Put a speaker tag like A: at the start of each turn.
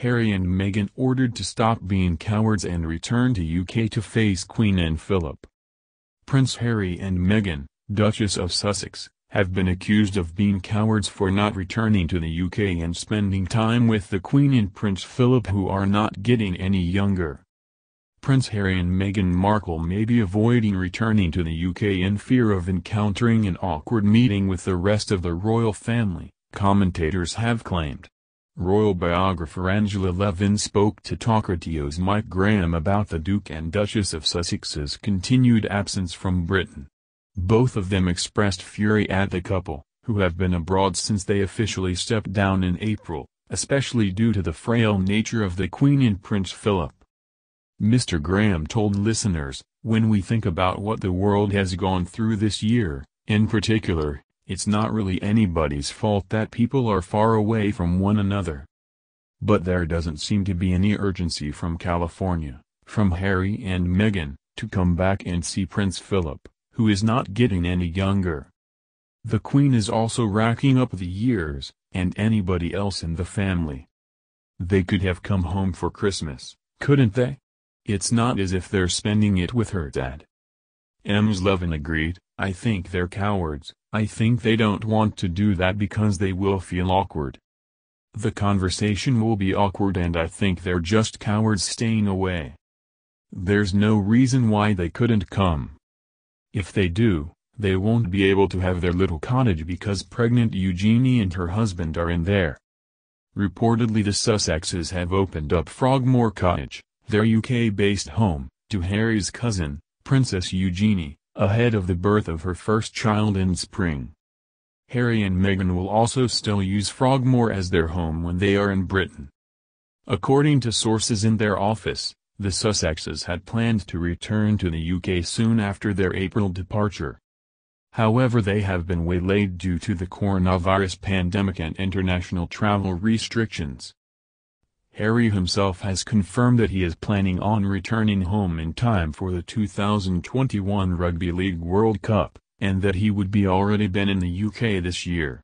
A: Harry and Meghan ordered to stop being cowards and return to UK to face Queen and Philip. Prince Harry and Meghan, Duchess of Sussex, have been accused of being cowards for not returning to the UK and spending time with the Queen and Prince Philip who are not getting any younger. Prince Harry and Meghan Markle may be avoiding returning to the UK in fear of encountering an awkward meeting with the rest of the royal family, commentators have claimed. Royal biographer Angela Levin spoke to TalkRADIO's Mike Graham about the Duke and Duchess of Sussex's continued absence from Britain. Both of them expressed fury at the couple, who have been abroad since they officially stepped down in April, especially due to the frail nature of the Queen and Prince Philip. Mr. Graham told listeners, when we think about what the world has gone through this year, in particular, it's not really anybody's fault that people are far away from one another. But there doesn't seem to be any urgency from California, from Harry and Meghan, to come back and see Prince Philip, who is not getting any younger. The Queen is also racking up the years, and anybody else in the family. They could have come home for Christmas, couldn't they? It's not as if they're spending it with her dad. Ms. Levin agreed, I think they're cowards, I think they don't want to do that because they will feel awkward. The conversation will be awkward and I think they're just cowards staying away. There's no reason why they couldn't come. If they do, they won't be able to have their little cottage because pregnant Eugenie and her husband are in there. Reportedly the Sussexes have opened up Frogmore Cottage, their UK-based home, to Harry's cousin, Princess Eugenie, ahead of the birth of her first child in spring. Harry and Meghan will also still use Frogmore as their home when they are in Britain. According to sources in their office, the Sussexes had planned to return to the UK soon after their April departure. However they have been waylaid due to the coronavirus pandemic and international travel restrictions. Harry himself has confirmed that he is planning on returning home in time for the 2021 Rugby League World Cup, and that he would be already been in the UK this year.